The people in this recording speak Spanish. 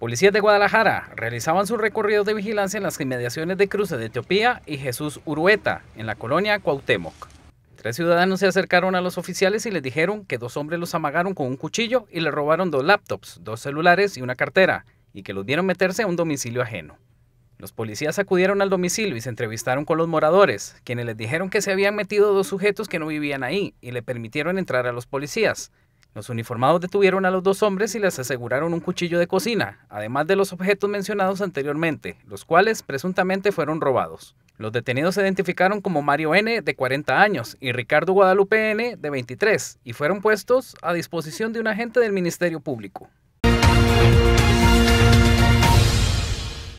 Policías de Guadalajara realizaban sus recorridos de vigilancia en las inmediaciones de Cruce de Etiopía y Jesús Urueta, en la colonia Cuauhtémoc. Tres ciudadanos se acercaron a los oficiales y les dijeron que dos hombres los amagaron con un cuchillo y les robaron dos laptops, dos celulares y una cartera, y que los dieron meterse a un domicilio ajeno. Los policías acudieron al domicilio y se entrevistaron con los moradores, quienes les dijeron que se habían metido dos sujetos que no vivían ahí y le permitieron entrar a los policías, los uniformados detuvieron a los dos hombres y les aseguraron un cuchillo de cocina, además de los objetos mencionados anteriormente, los cuales presuntamente fueron robados. Los detenidos se identificaron como Mario N, de 40 años, y Ricardo Guadalupe N, de 23, y fueron puestos a disposición de un agente del Ministerio Público.